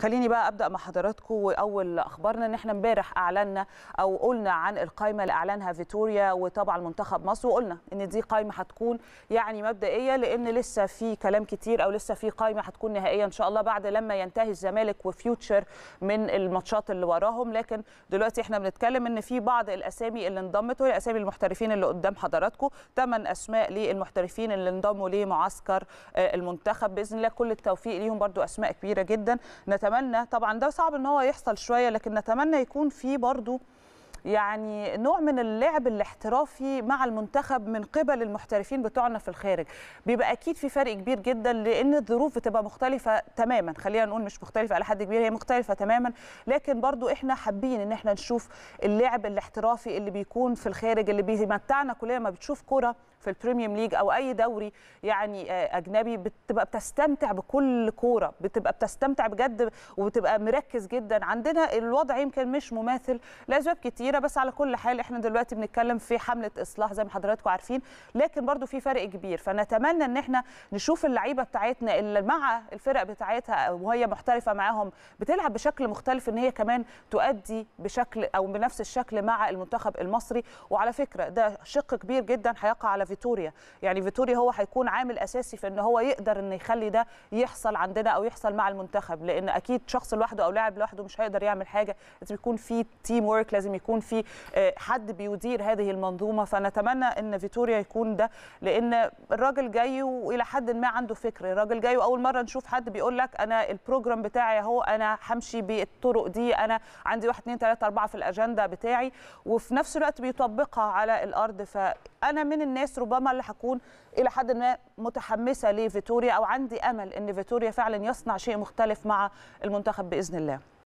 خليني بقى ابدا مع حضراتكم واول اخبارنا ان احنا امبارح اعلنا او قلنا عن القائمه اللي اعلنها فيتوريا وطبعا منتخب مصر وقلنا ان دي قائمه هتكون يعني مبدئيه لان لسه في كلام كتير او لسه في قائمه هتكون نهائيه ان شاء الله بعد لما ينتهي الزمالك وفيوتشر من الماتشات اللي وراهم لكن دلوقتي احنا بنتكلم ان في بعض الاسامي اللي انضمت وهي اسامي المحترفين اللي قدام حضراتكم ثمان اسماء للمحترفين اللي انضموا لمعسكر آه، المنتخب باذن الله كل التوفيق ليهم برده اسماء كبيره جدا نتمنى نتمنى طبعا ده صعب ان هو يحصل شويه لكن نتمنى يكون في برضو يعني نوع من اللعب الاحترافي مع المنتخب من قبل المحترفين بتوعنا في الخارج بيبقى اكيد في فرق كبير جدا لان الظروف بتبقى مختلفه تماما خلينا نقول مش مختلفه على حد كبير هي مختلفه تماما لكن برضو احنا حابين ان احنا نشوف اللعب الاحترافي اللي بيكون في الخارج اللي بيمتعنا كلنا ما بتشوف كره في البريميوم ليج او اي دوري يعني آه، اجنبي بتبقى بتستمتع بكل كوره بتبقى بتستمتع بجد وبتبقى مركز جدا عندنا الوضع يمكن مش مماثل لاسباب كتيره بس على كل حال احنا دلوقتي بنتكلم في حمله اصلاح زي ما حضراتكم عارفين لكن برضو في فرق كبير فنتمنى ان احنا نشوف اللعيبه بتاعتنا اللي مع الفرق بتاعتها وهي محترفه معاهم بتلعب بشكل مختلف ان هي كمان تؤدي بشكل او بنفس الشكل مع المنتخب المصري وعلى فكره ده شق كبير جدا هيقع على فيتوريا يعني فيتوريا هو هيكون عامل اساسي في ان هو يقدر ان يخلي ده يحصل عندنا او يحصل مع المنتخب لان اكيد شخص لوحده او لاعب لوحده مش هيقدر يعمل حاجه لازم يكون في تيم ورك لازم يكون في آه، حد بيدير هذه المنظومه فنتمنى ان فيتوريا يكون ده لان الراجل جاي والى حد ما عنده فكر الراجل جاي واول مره نشوف حد بيقول لك انا البروجرام بتاعي اهو انا همشي بالطرق دي انا عندي 1 2 3 4 في الاجنده بتاعي وفي نفس الوقت بيطبقها على الارض فانا من الناس ربما اللي هكون الى حد ما متحمسه لفيتوريا او عندي امل ان فيتوريا فعلا يصنع شيء مختلف مع المنتخب باذن الله